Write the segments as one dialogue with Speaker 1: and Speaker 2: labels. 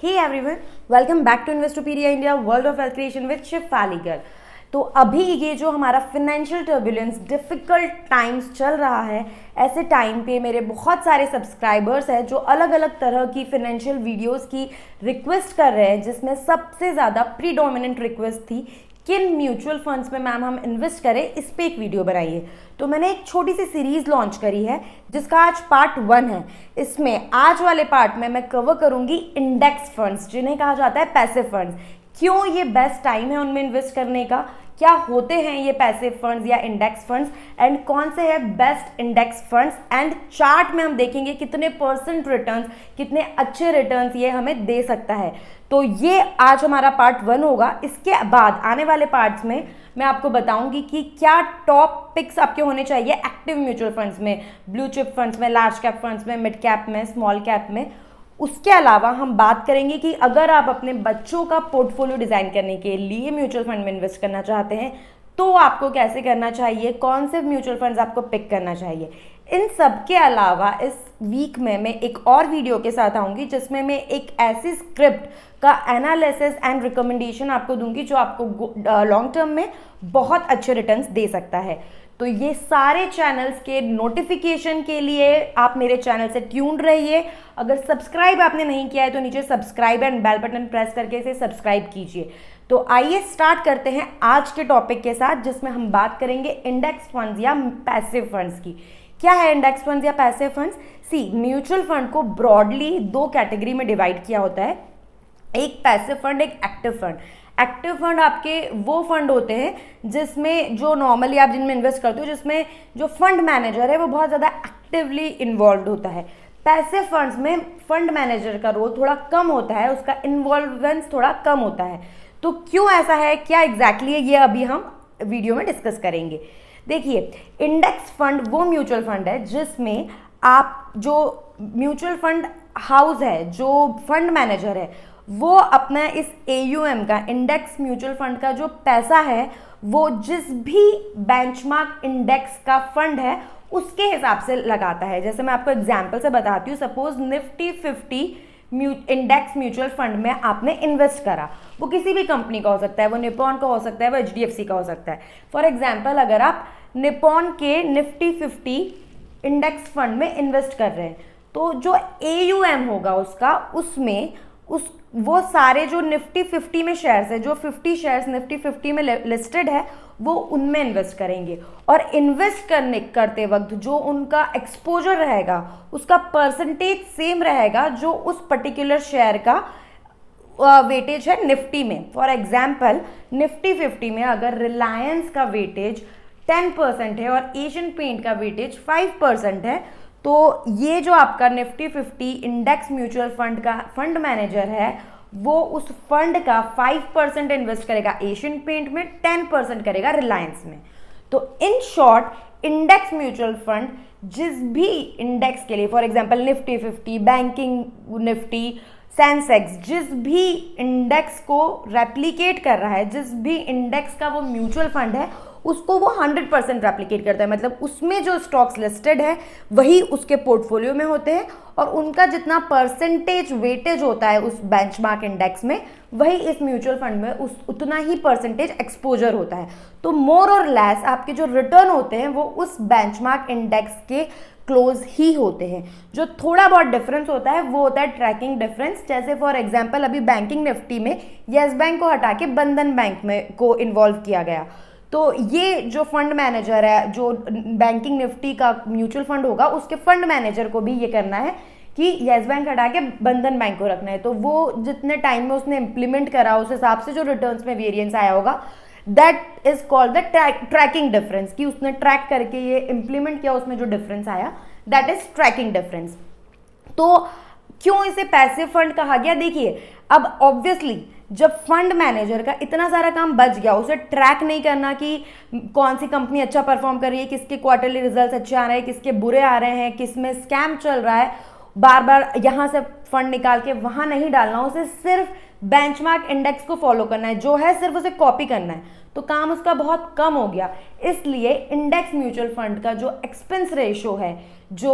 Speaker 1: he everyone welcome back to Investopedia India world of wealth creation with Shiv फालीगर तो अभी ये जो हमारा फिनेंशियल टर्बुलेंस डिफ़िकल्ट टाइम्स चल रहा है ऐसे टाइम पे मेरे बहुत सारे सब्सक्राइबर्स हैं जो अलग अलग तरह की फिनेंशियल वीडियोस की रिक्वेस्ट कर रहे हैं जिसमें सबसे ज़्यादा प्रीडोमिनेंट रिक्वेस्ट थी किन म्यूचुअल फंड्स में मैम हम इन्वेस्ट करें इस पर एक वीडियो बनाइए तो मैंने एक छोटी सी सीरीज़ लॉन्च करी है जिसका आज पार्ट वन है इसमें आज वाले पार्ट में मैं कवर करूंगी इंडेक्स फंड्स जिन्हें कहा जाता है पैसे फंड्स क्यों ये बेस्ट टाइम है उनमें इन्वेस्ट करने का क्या होते हैं ये पैसे फंड्स या इंडेक्स फंड्स एंड कौन से हैं best index funds and chart में हम देखेंगे कितने परसेंट रिटर्न कितने अच्छे रिटर्न ये हमें दे सकता है तो ये आज हमारा पार्ट वन होगा इसके बाद आने वाले पार्ट्स में मैं आपको बताऊंगी कि क्या टॉप पिक्स आपके होने चाहिए एक्टिव म्यूचुअल फंड्स में ब्लू चिप फंड्स में लार्ज कैप फंड्स में मिड कैप में स्मॉल कैप में उसके अलावा हम बात करेंगे कि अगर आप अपने बच्चों का पोर्टफोलियो डिज़ाइन करने के लिए म्यूचुअल फंड में इन्वेस्ट करना चाहते हैं तो आपको कैसे करना चाहिए कौन से म्यूचुअल फंड्स आपको पिक करना चाहिए इन सब के अलावा इस वीक में मैं एक और वीडियो के साथ आऊँगी जिसमें मैं एक ऐसी स्क्रिप्ट का एनालिसिस एंड रिकमेंडेशन आपको दूंगी जो आपको लॉन्ग टर्म में बहुत अच्छे रिटर्न्स दे सकता है तो ये सारे चैनल्स के नोटिफिकेशन के लिए आप मेरे चैनल से ट्यून्ड रहिए अगर सब्सक्राइब आपने नहीं किया है तो नीचे subscribe and bell button press करके इसे सब्सक्राइब कीजिए तो आइए स्टार्ट करते हैं आज के टॉपिक के साथ जिसमें हम बात करेंगे इंडेक्स फंड्स या पैसिव फंड्स की क्या है इंडेक्स फंड्स या पैसे फंड्स सी म्यूचुअल फंड को ब्रॉडली दो कैटेगरी में डिवाइड किया होता है एक पैसे फंड एक एक्टिव फंड एक्टिव फंड आपके वो फंड होते हैं जिसमें जो नॉर्मली आप जिनमें इन्वेस्ट करते हो जिसमें जो फंड मैनेजर है वो बहुत ज़्यादा एक्टिवली इन्वॉल्व होता है पैसे फंड्स में फंड मैनेजर का रोल थोड़ा कम होता है उसका इन्वॉल्वेंस थोड़ा कम होता है तो क्यों ऐसा है क्या एग्जैक्टली exactly है ये अभी हम वीडियो में डिस्कस करेंगे देखिए इंडेक्स फंड वो म्यूचुअल फंड है जिसमें आप जो म्यूचुअल फंड हाउस है जो फंड मैनेजर है वो अपना इस एयूएम का इंडेक्स म्यूचुअल फंड का जो पैसा है वो जिस भी बेंचमार्क इंडेक्स का फंड है उसके हिसाब से लगाता है जैसे मैं आपको एग्जाम्पल से बताती हूँ suppose Nifty fifty index mutual fund में आपने इन्वेस्ट करा वो किसी भी कंपनी का हो सकता है वो निपॉन का हो सकता है वो एच का हो सकता है फॉर एग्जाम्पल अगर आप निपॉन के निफ्टी फिफ्टी इंडेक्स फंड में इन्वेस्ट कर रहे हैं तो जो ए होगा उसका उसमें उस वो सारे जो निफ्टी फिफ्टी में शेयर्स है जो फिफ्टी शेयर्स निफ्टी फिफ्टी में लिस्टेड है वो उनमें इन्वेस्ट करेंगे और इन्वेस्ट करने करते वक्त जो उनका एक्सपोजर रहेगा उसका परसेंटेज सेम रहेगा जो उस पर्टिकुलर शेयर का वेटेज है निफ्टी में फॉर एग्जाम्पल निफ्टी फिफ्टी में अगर रिलायंस का वेटेज टेन परसेंट है और एशियन पेंट का वेटेज फाइव परसेंट है तो ये जो आपका Nifty fifty index mutual fund का फंड मैनेजर है वो उस फंड का फाइव परसेंट इन्वेस्ट करेगा एशियन पेंट में टेन परसेंट करेगा रिलायंस में तो in short index mutual fund जिस भी इंडेक्स के लिए for example Nifty fifty banking Nifty Sensex जिस भी इंडेक्स को रेप्लीकेट कर रहा है जिस भी इंडेक्स का वो म्यूचुअल फंड है उसको वो हंड्रेड परसेंट रेप्लीकेट करता है मतलब उसमें जो स्टॉक्स लिस्टेड है वही उसके पोर्टफोलियो में होते हैं और उनका जितना परसेंटेज वेटेज होता है उस बेंचमार्क इंडेक्स में वही इस म्यूचुअल फंड में उस उतना ही परसेंटेज एक्सपोजर होता है तो मोर और लेस आपके जो रिटर्न होते हैं वो उस बेंचमार्क इंडेक्स के क्लोज ही होते हैं जो थोड़ा बहुत डिफरेंस होता है वो होता है ट्रैकिंग डिफरेंस जैसे फॉर एग्जाम्पल अभी बैंकिंग निफ्टी में येस yes बैंक को हटा के बंधन बैंक में को इन्वॉल्व किया गया तो ये जो फंड मैनेजर है जो बैंकिंग निफ्टी का म्यूचुअल फंड होगा उसके फंड मैनेजर को भी ये करना है कि येस बैंक हटा के बंधन बैंक को रखना है तो वो जितने टाइम में उसने इम्प्लीमेंट करा उस हिसाब से जो रिटर्न्स में वेरिएंस आया होगा that is called the tracking difference कि उसने ट्रैक करके ये इम्प्लीमेंट किया उसमें जो डिफरेंस आया दैट इज ट्रैकिंग डिफरेंस तो क्यों इसे पैसिव फंड कहा गया देखिए अब ऑब्वियसली जब फंड मैनेजर का इतना सारा काम बच गया उसे ट्रैक नहीं करना कि कौन सी कंपनी अच्छा परफॉर्म कर रही है किसके क्वार्टरली रिजल्ट्स अच्छे आ रहे हैं किसके बुरे आ रहे हैं किस में स्कैम चल रहा है बार बार यहाँ से फंड निकाल के वहाँ नहीं डालना उसे सिर्फ बेंचमार्क इंडेक्स को फॉलो करना है जो है सिर्फ उसे कॉपी करना है तो काम उसका बहुत कम हो गया इसलिए इंडेक्स म्यूचुअल फंड का जो एक्सपेंस रेशो है जो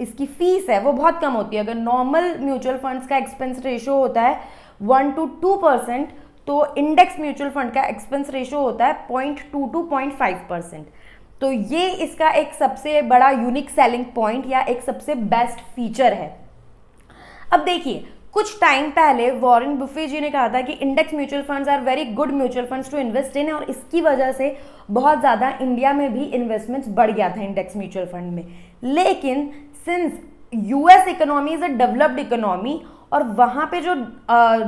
Speaker 1: इसकी फीस है वो बहुत कम होती है अगर नॉर्मल म्यूचुअल फंड्स का एक्सपेंस रेशो होता है वन टू टू परसेंट तो इंडेक्स म्यूचुअल फंड का एक्सपेंस रेशियो होता है point two to point five percent तो ये इसका एक सबसे बड़ा यूनिक सेलिंग पॉइंट या एक सबसे बेस्ट फीचर है अब देखिए कुछ टाइम पहले वॉरेन बुफे जी ने कहा था कि index mutual funds are very good mutual funds to invest in और इसकी वजह से बहुत ज़्यादा इंडिया में भी इन्वेस्टमेंट्स बढ़ गया था इंडेक्स म्यूचुअल फंड में लेकिन since US economy is a developed economy और वहाँ पे जो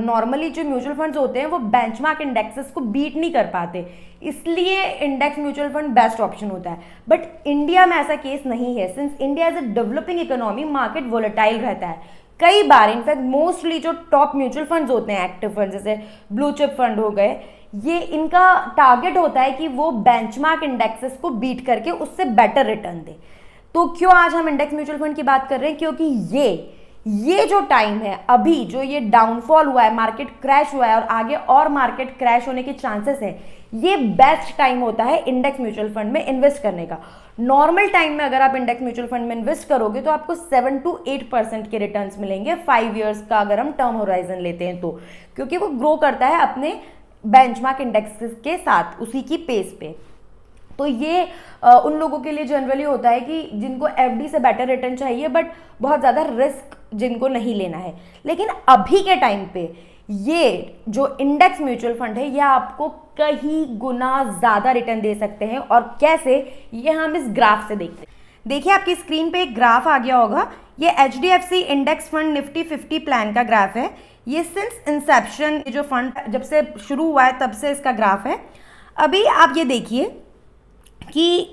Speaker 1: नॉर्मली जो म्यूचुअल फंड्स होते हैं वो बेंचमार्क इंडेक्सेस को बीट नहीं कर पाते इसलिए index mutual fund best option होता है बट इंडिया में ऐसा केस नहीं है since India is a developing economy market volatile रहता है कई बार इनफैक्ट मोस्टली जो टॉप म्यूचुअल फंड्स होते हैं एक्टिव फंड जैसे ब्लू चिप फंड हो गए ये इनका टारगेट होता है कि वो बेंचमार्क इंडेक्सेस को बीट करके उससे बेटर रिटर्न दे तो क्यों आज हम इंडेक्स म्यूचुअल फंड की बात कर रहे हैं क्योंकि ये ये जो टाइम है अभी जो ये डाउनफॉल हुआ है मार्केट क्रैश हुआ है और आगे और मार्केट क्रैश होने के चांसेस है ये बेस्ट टाइम होता है इंडेक्स म्यूचुअल फंड में इन्वेस्ट करने का नॉर्मल टाइम में अगर आप इंडेक्स म्यूचुअल फंड में इन्वेस्ट करोगे तो आपको सेवन टू एट परसेंट के रिटर्न्स मिलेंगे फाइव ईयर्स का अगर हम टर्म होराइजन लेते हैं तो क्योंकि वो ग्रो करता है अपने बेंचमार्क इंडेक्स के साथ उसी की पेस पे तो ये आ, उन लोगों के लिए जनरली होता है कि जिनको एफ से बेटर रिटर्न चाहिए बट बहुत ज़्यादा रिस्क जिनको नहीं लेना है लेकिन अभी के टाइम पे ये जो इंडेक्स म्यूचुअल फंड है ये आपको कहीं गुना ज़्यादा रिटर्न दे सकते हैं और कैसे ये हम इस ग्राफ से देखते हैं देखिए आपकी स्क्रीन पे एक ग्राफ आ गया होगा ये H D F C index fund Nifty fifty plan का ग्राफ है ये सिंस इंसेप्शन जो फंड जब से शुरू हुआ है तब से इसका ग्राफ है अभी आप ये देखिए कि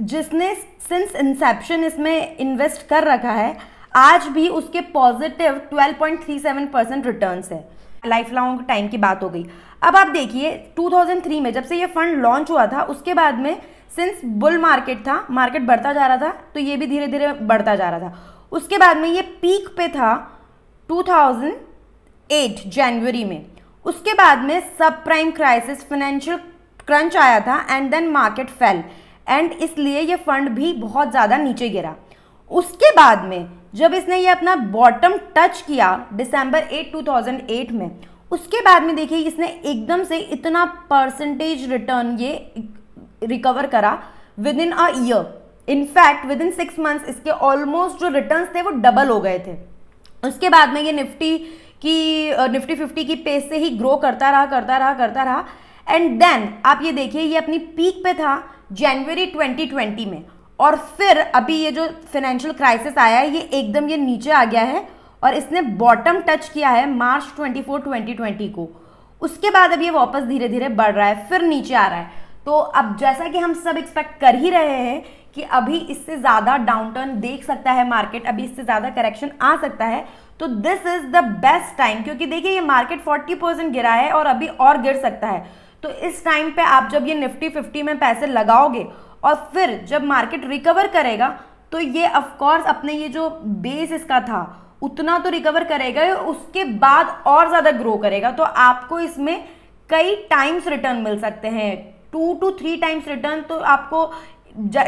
Speaker 1: जिसने सिंस इंसेप्शन इसमें इन्वेस्ट कर रखा है आज भी उसके पॉजिटिव 12.37 परसेंट रिटर्न है लाइफ लॉन्ग टाइम की बात हो गई अब आप देखिए 2003 में जब से ये फंड लॉन्च हुआ था उसके बाद में सिंस बुल मार्केट था मार्केट बढ़ता जा रहा था तो ये भी धीरे धीरे बढ़ता जा रहा था उसके बाद में ये पीक पे था 2008 जनवरी में उसके बाद में सब प्राइम क्राइसिस फाइनेंशियल क्रंच आया था and then market fell and इसलिए ये फंड भी बहुत ज़्यादा नीचे गिरा उसके बाद में जब इसने ये अपना बॉटम टच किया दिसंबर 8 2008 में उसके बाद में देखिए इसने एकदम से इतना परसेंटेज रिटर्न ये रिकवर करा within a year in fact within six months इसके ऑलमोस्ट जो रिटर्न थे वो डबल हो गए थे उसके बाद में ये निफ्टी की निफ्टी uh, फिफ्टी की पेस से ही ग्रो करता रहा करता रहा करता रहा एंड देन आप ये देखिए ये अपनी पीक पे था जनवरी 2020 में और फिर अभी ये जो फाइनेंशियल क्राइसिस आया है ये एकदम ये नीचे आ गया है और इसने बॉटम टच किया है मार्च 24 2020 को उसके बाद अब ये वापस धीरे धीरे बढ़ रहा है फिर नीचे आ रहा है तो अब जैसा कि हम सब एक्सपेक्ट कर ही रहे हैं कि अभी इससे ज़्यादा डाउनटर्न देख सकता है मार्केट अभी इससे ज़्यादा करेक्शन आ सकता है तो this is the best time क्योंकि देखिए ये मार्केट 40 परसेंट गिरा है और अभी और गिर सकता है तो इस टाइम पे आप जब ये निफ्टी फिफ्टी में पैसे लगाओगे और फिर जब मार्केट रिकवर करेगा तो ये ऑफकोर्स अपने ये जो बेस इसका था उतना तो रिकवर करेगा उसके बाद और ज़्यादा ग्रो करेगा तो आपको इसमें कई टाइम्स रिटर्न मिल सकते हैं two to three times return तो आपको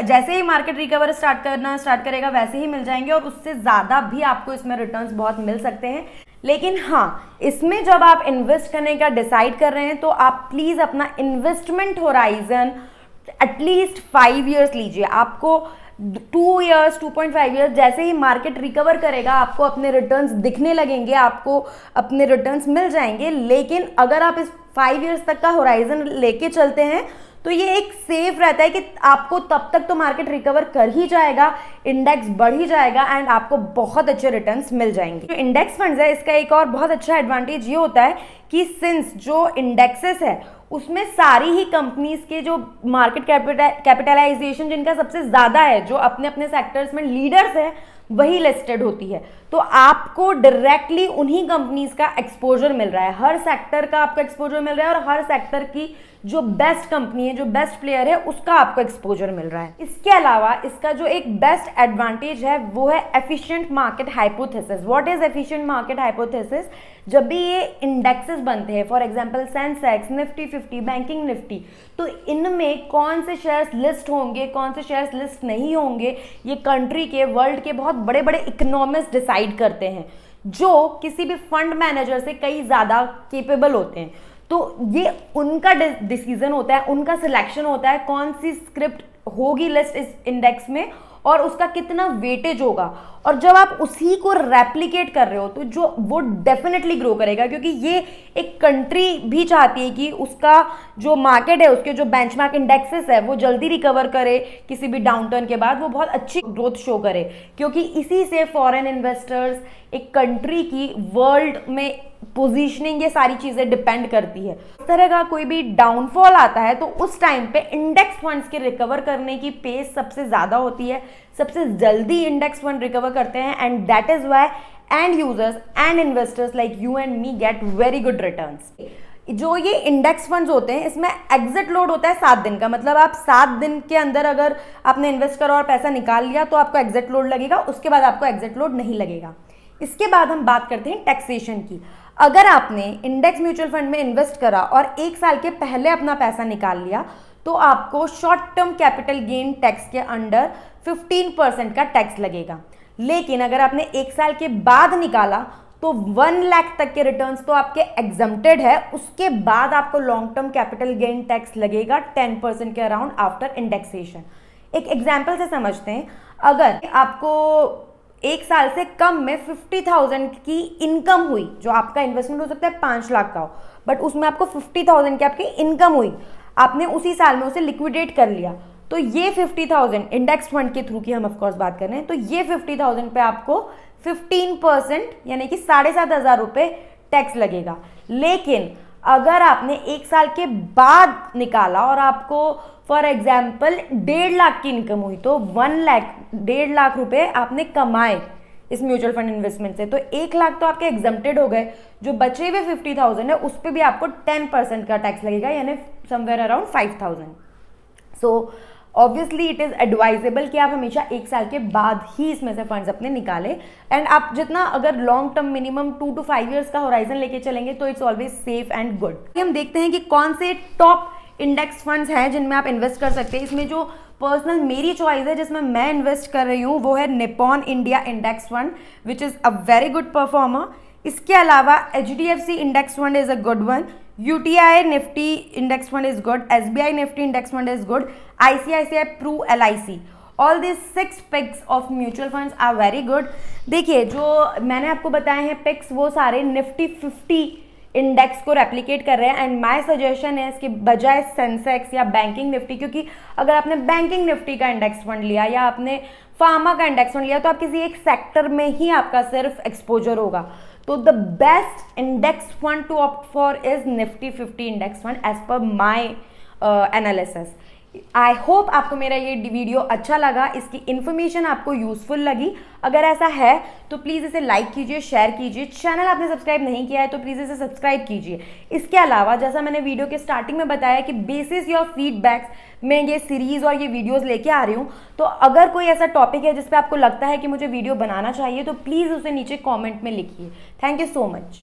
Speaker 1: जैसे ही मार्केट रिकवर स्टार्ट करना स्टार्ट करेगा वैसे ही मिल जाएंगे और उससे ज़्यादा भी आपको इसमें रिटर्न्स बहुत मिल सकते हैं लेकिन हाँ इसमें जब आप इन्वेस्ट करने का डिसाइड कर रहे हैं तो आप प्लीज़ अपना investment horizon at least five years लीजिए आपको two years two point five years जैसे ही मार्केट रिकवर करेगा आपको अपने रिटर्न्स दिखने लगेंगे आपको अपने रिटर्न्स मिल जाएंगे लेकिन अगर आप इस फाइव ईयर्स तक का होराइजन लेके चलते हैं तो ये एक सेफ रहता है कि आपको तब तक तो मार्केट रिकवर कर ही जाएगा इंडेक्स बढ़ ही जाएगा एंड आपको बहुत अच्छे रिटर्न मिल जाएंगे जो इंडेक्स फंड है इसका एक और बहुत अच्छा एडवांटेज ये होता है कि सिंस जो इंडेक्सेस है उसमें सारी ही कंपनीज के जो मार्केट कैपिटलाइजेशन जिनका सबसे ज़्यादा है जो अपने अपने सेक्टर्स में लीडर्स हैं वही लिस्टेड होती है तो आपको डायरेक्टली उन्हीं कंपनीज का एक्सपोजर मिल रहा है हर सेक्टर का आपको एक्सपोजर मिल रहा है और हर सेक्टर की जो बेस्ट कंपनी है जो बेस्ट प्लेयर है उसका आपको एक्सपोजर मिल रहा है इसके अलावा इसका जो एक बेस्ट एडवांटेज है वो है efficient market hypothesis what is efficient market hypothesis जब भी ये इंडेक्सेस बनते हैं for example Sensex Nifty fifty banking Nifty तो इनमें कौन से शेयर्स लिस्ट होंगे कौन से शेयर्स लिस्ट नहीं होंगे ये कंट्री के वर्ल्ड के बहुत बड़े बड़े इकोनॉमिस्ट डिसाइड करते हैं जो किसी भी फंड मैनेजर से कई ज़्यादा केपेबल होते हैं तो ये उनका डिसीजन होता है उनका सिलेक्शन होता है कौन सी स्क्रिप्ट होगी लिस्ट इस इंडेक्स में और उसका कितना वेटेज होगा और जब आप उसी को रेप्लीकेट कर रहे हो तो जो वो डेफिनेटली ग्रो करेगा क्योंकि ये एक कंट्री भी चाहती है कि उसका जो मार्केट है उसके जो बेंचमार्क इंडेक्सेस है वो जल्दी रिकवर करे किसी भी डाउनटर्न के बाद वो बहुत अच्छी ग्रोथ शो करे क्योंकि इसी से फॉरेन इन्वेस्टर्स एक कंट्री की वर्ल्ड में पोजीशनिंग ये सारी चीज़ें डिपेंड करती है इस तरह का कोई भी डाउनफॉल आता है तो उस टाइम पे इंडेक्स फंड्स के रिकवर करने की पेस सबसे ज़्यादा होती है सबसे जल्दी इंडेक्स फंड रिकवर करते हैं and that is why and users and investors like you and me get very good return जो ये इंडेक्स फंड्स होते हैं इसमें एग्जिट लोड होता है सात दिन का मतलब आप सात दिन के अंदर अगर आपने इन्वेस्ट करा और पैसा निकाल लिया तो आपको एग्जिट लोड लगेगा उसके बाद आपको एग्जिट लोड नहीं लगेगा इसके बाद हम बात करते हैं टैक्सेशन की अगर आपने इंडेक्स म्यूचुअल फंड में इन्वेस्ट करा और एक साल के पहले अपना पैसा निकाल लिया तो आपको short term capital gain tax के अंडर 15 परसेंट का टैक्स लगेगा लेकिन अगर आपने एक साल के बाद निकाला तो वन लाख तक के रिटर्न तो आपके एग्जम्प्टेड है उसके बाद आपको long term capital gain tax लगेगा टेन परसेंट के अराउंड आफ्टर इंडेक्सेशन एक एग्जाम्पल से समझते हैं अगर आपको एक साल से कम में फिफ्टी थाउजेंड की इनकम हुई जो आपका इन्वेस्टमेंट हो सकता है पांच लाख का हो बट उसमें आपको फिफ्टी थाउजेंड की आपकी इनकम हुई आपने उसी साल में उसे लिक्विडेट कर लिया तो ये फिफ्टी थाउजेंड इंडेक्स फंड के थ्रू की हम ऑफकोर्स बात कर रहे हैं तो ये फिफ्टी थाउजेंड पे आपको फिफ्टीन परसेंट यानी कि साढ़े सात हज़ार रुपये टैक्स लगेगा लेकिन अगर आपने एक साल के बाद निकाला और आपको फॉर एग्जाम्पल डेढ़ लाख की इनकम हुई तो वन लाख डेढ़ लाख रुपए आपने कमाए इस म्यूचुअल फंड इन्वेस्टमेंट से तो एक लाख तो आपके एग्जामेड हो गए जो बचे हुए फिफ्टी थाउजेंड है उस पर भी आपको टेन परसेंट का टैक्स लगेगा यानी somewhere around five thousand so obviously it is advisable कि आप हमेशा एक साल के बाद ही इसमें से फंड्स अपने निकालें एंड आप जितना अगर long term minimum two to five years का होराइजन लेके चलेंगे तो it's always safe and good हम देखते हैं कि कौन से टॉप इंडेक्स फंड्स हैं जिनमें आप इन्वेस्ट कर सकते हैं इसमें जो पर्सनल मेरी चॉइस है जिसमें मैं इन्वेस्ट कर रही हूँ वो है Nippon India index fund which is a very good performer इसके अलावा H D F C index fund is a good one U T I Nifty index fund is good S B I Nifty index fund is good ICICI pru L I C all this six picks of mutual funds are very good देखिए जो मैंने आपको बताए हैं picks वो सारे Nifty fifty index को replicate कर रहे हैं एंड माय सजेशन है इसके बजाय सेंसेक्स या बैंकिंग निफ्टी क्योंकि अगर आपने बैंकिंग निफ्टी का इंडेक्स फंड लिया या आपने फार्मा का इंडेक्स फंड लिया तो आप किसी एक सेक्टर में ही आपका सिर्फ एक्सपोजर होगा तो the best index fund to opt for is Nifty fifty index fund as per my analysis I hope आपको मेरा ये वीडियो अच्छा लगा इसकी इन्फॉर्मेशन आपको यूज़फुल लगी अगर ऐसा है तो प्लीज़ इसे लाइक कीजिए शेयर कीजिए चैनल आपने सब्सक्राइब नहीं किया है तो प्लीज़ इसे सब्सक्राइब कीजिए इसके अलावा जैसा मैंने वीडियो के स्टार्टिंग में बताया कि बेसिस योर फीडबैक्स मैं ये सीरीज़ और ये वीडियोज़ लेके आ रही हूँ तो अगर कोई ऐसा टॉपिक है जिसपे आपको लगता है कि मुझे वीडियो बनाना चाहिए तो प्लीज़ उसे नीचे कॉमेंट में लिखिए थैंक यू सो मच